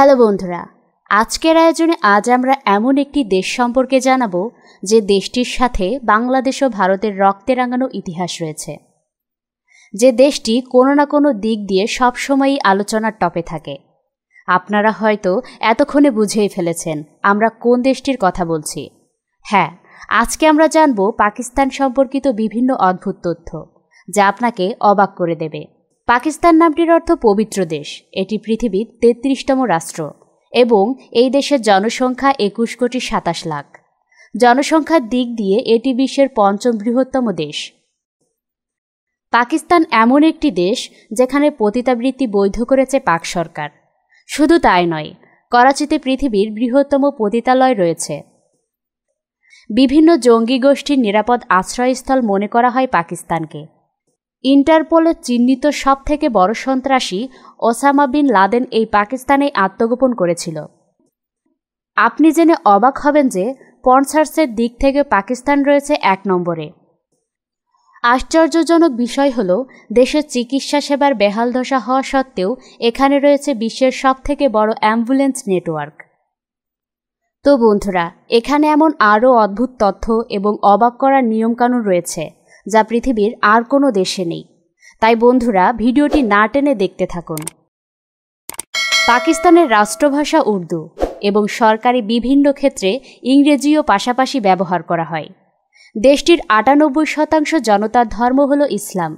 hello বন্ধুরা আজকের আয়োজনে আজ আমরা এমন একটি দেশ সম্পর্কে জানাব যে দেশটির সাথে বাংলাদেশ ও ভারতের রক্তে রাঙানো ইতিহাস রয়েছে যে দেশটি কোনো না কোনো দিক দিয়ে সবসময়ই আলোচনার টপে থাকে আপনারা হয়তো এতক্ষণে বুঝেই ফেলেছেন আমরা কোন দেশটির কথা বলছি হ্যাঁ আজকে আমরা জানব পাকিস্তান সম্পর্কিত বিভিন্ন অদ্ভুত তথ্য যা আপনাকে অবাক করে দেবে পাকিস্তান নামটির অর্থ পবিত্র দেশ এটি পৃথিবীর তেত্রিশতম রাষ্ট্র এবং এই দেশের জনসংখ্যা একুশ কোটি সাতাশ লাখ জনসংখ্যার দিক দিয়ে এটি বিশ্বের পঞ্চম বৃহত্তম দেশ পাকিস্তান এমন একটি দেশ যেখানে পতিতাবৃত্তি বৈধ করেছে পাক সরকার শুধু তাই নয় করাচিতে পৃথিবীর বৃহত্তম পতিতালয় রয়েছে বিভিন্ন জঙ্গি গোষ্ঠীর নিরাপদ আশ্রয়স্থল মনে করা হয় পাকিস্তানকে ইন্টারপোলে চিহ্নিত সব থেকে বড় সন্ত্রাসী ওসামা বিন লাদেন এই পাকিস্তানে আত্মগোপন করেছিল আপনি জেনে অবাক হবেন যে পনসার্সের দিক থেকে পাকিস্তান রয়েছে এক নম্বরে আশ্চর্যজনক বিষয় হল দেশের চিকিৎসা সেবার বেহাল দশা হওয়া সত্ত্বেও এখানে রয়েছে বিশ্বের সবথেকে বড় অ্যাম্বুলেন্স নেটওয়ার্ক তো বন্ধুরা এখানে এমন আরও অদ্ভুত তথ্য এবং অবাক করার নিয়মকানুন রয়েছে যা পৃথিবীর আর কোনো দেশে নেই তাই বন্ধুরা ভিডিওটি না টেনে দেখতে থাকুন পাকিস্তানের রাষ্ট্রভাষা উর্দু এবং সরকারি বিভিন্ন ক্ষেত্রে ইংরেজিও পাশাপাশি ব্যবহার করা হয় দেশটির আটানব্বই শতাংশ জনতার ধর্ম হল ইসলাম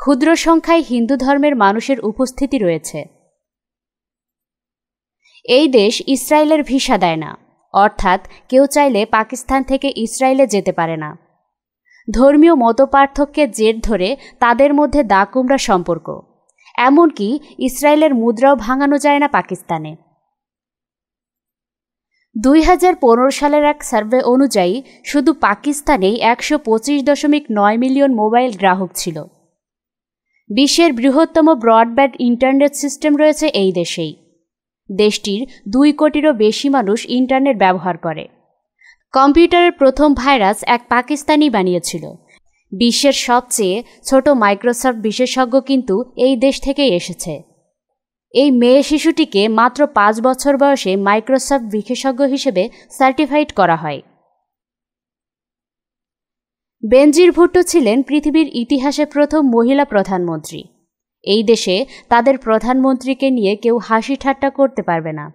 ক্ষুদ্র সংখ্যায় হিন্দু ধর্মের মানুষের উপস্থিতি রয়েছে এই দেশ ইসরায়েলের ভিসা দেয় না অর্থাৎ কেউ চাইলে পাকিস্তান থেকে ইসরায়েলে যেতে পারে না ধর্মীয় মতপার্থক্যের জের ধরে তাদের মধ্যে দাকুমরা সম্পর্ক এমনকি ইসরায়েলের মুদ্রাও ভাঙানো যায় না পাকিস্তানে দুই সালের এক সার্ভে অনুযায়ী শুধু পাকিস্তানেই একশো পঁচিশ দশমিক নয় মিলিয়ন মোবাইল গ্রাহক ছিল বিশ্বের বৃহত্তম ব্রডব্যান্ড ইন্টারনেট সিস্টেম রয়েছে এই দেশেই দেশটির দুই কোটিরও বেশি মানুষ ইন্টারনেট ব্যবহার করে কম্পিউটারের প্রথম ভাইরাস এক পাকিস্তানি বানিয়েছিল বিশ্বের সবচেয়ে ছোট মাইক্রোসফট বিশেষজ্ঞ কিন্তু এই দেশ থেকেই এসেছে এই মেয়ে শিশুটিকে মাত্র পাঁচ বছর বয়সে মাইক্রোসফট বিশেষজ্ঞ হিসেবে সার্টিফাইড করা হয় বেনজির ভুট্টো ছিলেন পৃথিবীর ইতিহাসে প্রথম মহিলা প্রধানমন্ত্রী এই দেশে তাদের প্রধানমন্ত্রীকে নিয়ে কেউ হাসি ঠাট্টা করতে পারবে না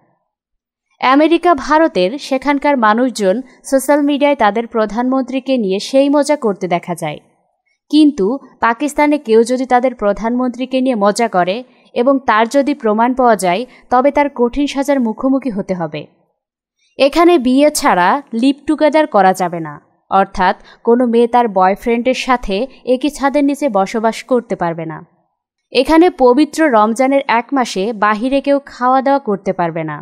আমেরিকা ভারতের সেখানকার মানুষজন সোশ্যাল মিডিয়ায় তাদের প্রধানমন্ত্রীকে নিয়ে সেই মজা করতে দেখা যায় কিন্তু পাকিস্তানে কেউ যদি তাদের প্রধানমন্ত্রীকে নিয়ে মজা করে এবং তার যদি প্রমাণ পাওয়া যায় তবে তার কঠিন সাজার মুখোমুখি হতে হবে এখানে বিয়ে ছাড়া লিপ টুগেদার করা যাবে না অর্থাৎ কোনো মেয়ে তার বয়ফ্রেন্ডের সাথে একই ছাদের নিচে বসবাস করতে পারবে না এখানে পবিত্র রমজানের এক মাসে বাহিরে কেউ খাওয়া দাওয়া করতে পারবে না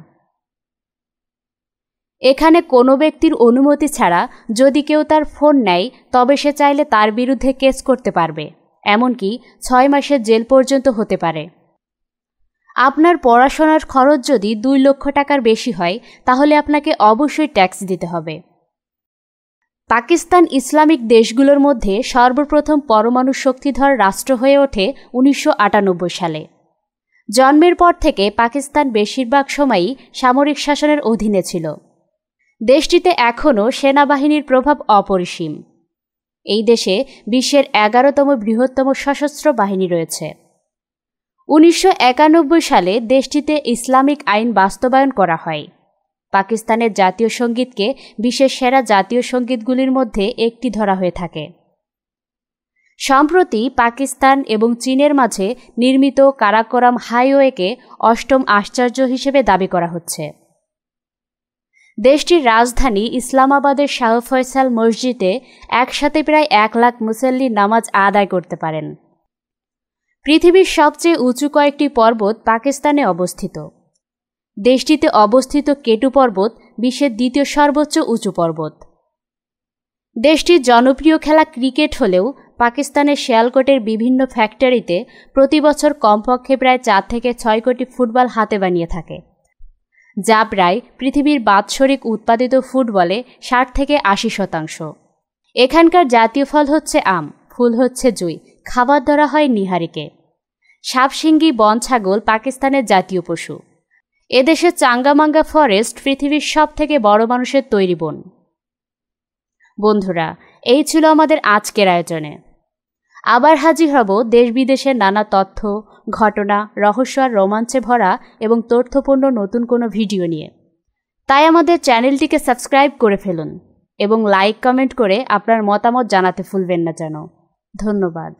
এখানে কোনো ব্যক্তির অনুমতি ছাড়া যদি কেউ তার ফোন নেয় তবে সে চাইলে তার বিরুদ্ধে কেস করতে পারবে এমনকি ছয় মাসের জেল পর্যন্ত হতে পারে আপনার পড়াশোনার খরচ যদি দুই লক্ষ টাকার বেশি হয় তাহলে আপনাকে অবশ্যই ট্যাক্স দিতে হবে পাকিস্তান ইসলামিক দেশগুলোর মধ্যে সর্বপ্রথম পরমাণু শক্তিধর রাষ্ট্র হয়ে ওঠে উনিশশো সালে জন্মের পর থেকে পাকিস্তান বেশিরভাগ সময়ই সামরিক শাসনের অধীনে ছিল দেশটিতে এখনও সেনাবাহিনীর প্রভাব অপরিসীম এই দেশে বিশ্বের এগারোতম বৃহত্তম সশস্ত্র বাহিনী রয়েছে উনিশশো সালে দেশটিতে ইসলামিক আইন বাস্তবায়ন করা হয় পাকিস্তানের জাতীয় সঙ্গীতকে বিশ্বের সেরা জাতীয় সঙ্গীতগুলির মধ্যে একটি ধরা হয়ে থাকে সম্প্রতি পাকিস্তান এবং চীনের মাঝে নির্মিত কারাকোরাম হাইওয়েকে অষ্টম আশ্চর্য হিসেবে দাবি করা হচ্ছে দেশটির রাজধানী ইসলামাবাদের শাহ ফয়সাল মসজিদে একসাথে প্রায় এক লাখ মুসল্লি নামাজ আদায় করতে পারেন পৃথিবীর সবচেয়ে উঁচু কয়েকটি পর্বত পাকিস্তানে অবস্থিত দেশটিতে অবস্থিত কেটু পর্বত বিশ্বের দ্বিতীয় সর্বোচ্চ উঁচু পর্বত দেশটির জনপ্রিয় খেলা ক্রিকেট হলেও পাকিস্তানের শেয়ালকোটের বিভিন্ন ফ্যাক্টরিতে প্রতি বছর কমপক্ষে প্রায় চার থেকে ছয় কোটি ফুটবল হাতে বানিয়ে থাকে যা প্রায় পৃথিবীর বাৎসরিক উৎপাদিত ফুটবলে ষাট থেকে আশি শতাংশ এখানকার জাতীয় ফল হচ্ছে আম ফুল হচ্ছে জুই খাবার ধরা হয় নিহারিকে সাপশিঙ্গি বন ছাগল পাকিস্তানের জাতীয় পশু এদেশে চাঙ্গামাঙ্গা ফরেস্ট পৃথিবীর সব থেকে বড় মানুষের তৈরি বন বন্ধুরা এই ছিল আমাদের আজকের আয়োজনে আবার হাজির হব দেশ বিদেশের নানা তথ্য ঘটনা রহস্য আর রোমাঞ্চে ভরা এবং তথ্যপূর্ণ নতুন কোনো ভিডিও নিয়ে তাই আমাদের চ্যানেলটিকে সাবস্ক্রাইব করে ফেলুন এবং লাইক কমেন্ট করে আপনার মতামত জানাতে ভুলবেন না যেন ধন্যবাদ